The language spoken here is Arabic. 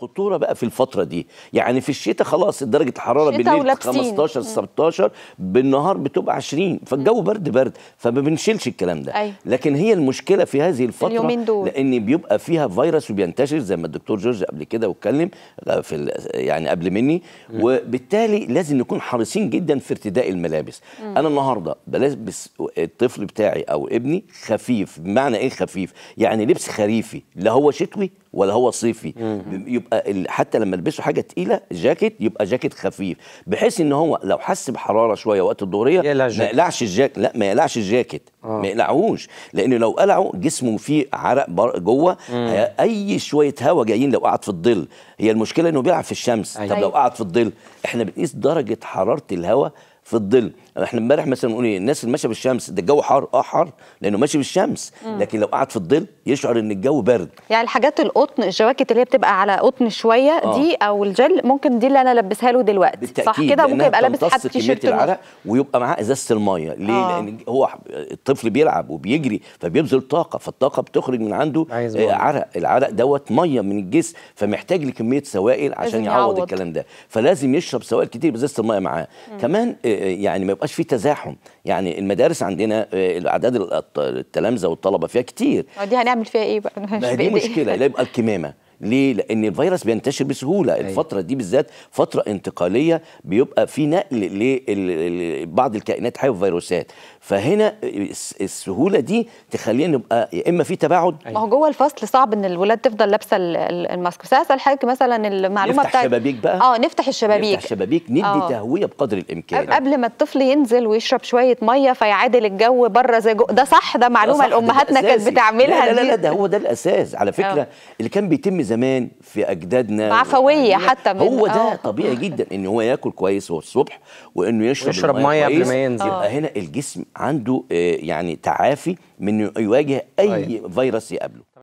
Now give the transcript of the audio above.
خطوره بقى في الفتره دي يعني في الشتاء خلاص درجه الحراره بالليل ولابسين. 15 17 بالنهار بتبقى 20 فالجو برد برد فما بنشيلش الكلام ده أي. أيوة. لكن هي المشكله في هذه الفتره اليومين دول. لان بيبقى فيها فيروس وبينتشر زي ما الدكتور جورج قبل كده واتكلم آه، في يعني قبل مني وبالتالي لازم نكون حريصين جدا في ارتداء الملابس م. انا النهارده بلبس الطفل بتاعي او ابني خفيف بمعنى ايه خفيف يعني لبس خريفي لا هو شتوي ولا هو صيفي مم. يبقى حتى لما البسه حاجه تقيله جاكيت يبقى جاكيت خفيف بحيث ان هو لو حس بحراره شويه وقت الظهريه ما يقلعش الجاك لا ما يقلعش الجاكيت آه. ما يقلعوش لان لو قلعه جسمه فيه عرق جوه اي شويه هواء جايين لو قعد في الظل هي المشكله انه بيلعب في الشمس أيوة. طب لو قعد في الظل احنا بنقيس درجه حراره الهواء في الظل يعني احنا امبارح مثلا بنقول ايه الناس اللي ماشيه بالشمس ده الجو حار اه حار لانه ماشي بالشمس مم. لكن لو قعد في الظل يشعر ان الجو برد يعني الحاجات القطن الجواكت اللي هي بتبقى على قطن شويه آه. دي او الجل ممكن دي اللي انا البسها له دلوقتي بالتأكيد صح كده ممكن يبقى لابس حتى تيشيرت العرق ويبقى معاه ازازه الميه ليه آه. لان هو الطفل بيلعب وبيجري فبيبذل طاقه فالطاقه بتخرج من عنده آه عرق العرق دوت ميه من الجسم فمحتاج لكميه سوائل عشان يعوض الكلام ده فلازم يشرب سوائل كتير بازازه الميه معاه كمان آه يعني ما يبقاش في تزاحم يعني المدارس عندنا آه، الاعداد التلامذه والطلبه فيها كتير دي هنعمل فيها ايه بقى دي مشكله يبقى الكمامه ليه؟ لأن الفيروس بينتشر بسهولة أي. أيوة. الفترة دي بالذات فترة انتقالية بيبقى في نقل لبعض الكائنات الحية والفيروسات فهنا السهولة دي تخلينا نبقى يا إما في تباعد أيوة. ما هو جوه الفصل صعب إن الولاد تفضل لابسة الماسك بس أسأل حضرتك مثلا المعلومة نفتح بتاعت الشبابيك بقى اه نفتح الشبابيك نفتح الشبابيك ندي أوه. تهوية بقدر الإمكان قبل ما الطفل ينزل ويشرب شوية مية فيعادل الجو بره زي جو ده صح ده معلومة لأمهاتنا كانت بتعملها لا لا لا, لا ده هو ده الأساس على فكرة أوه. اللي كان بيتم زمان في اجدادنا عفويه حتى من هو ده أوه. طبيعي جدا ان هو ياكل كويس هو الصبح وانه يشرب يشرب ميه قبل ما ينزل يبقى آه. هنا الجسم عنده آه، يعني تعافي من يواجه اي أيه. فيروس يقابله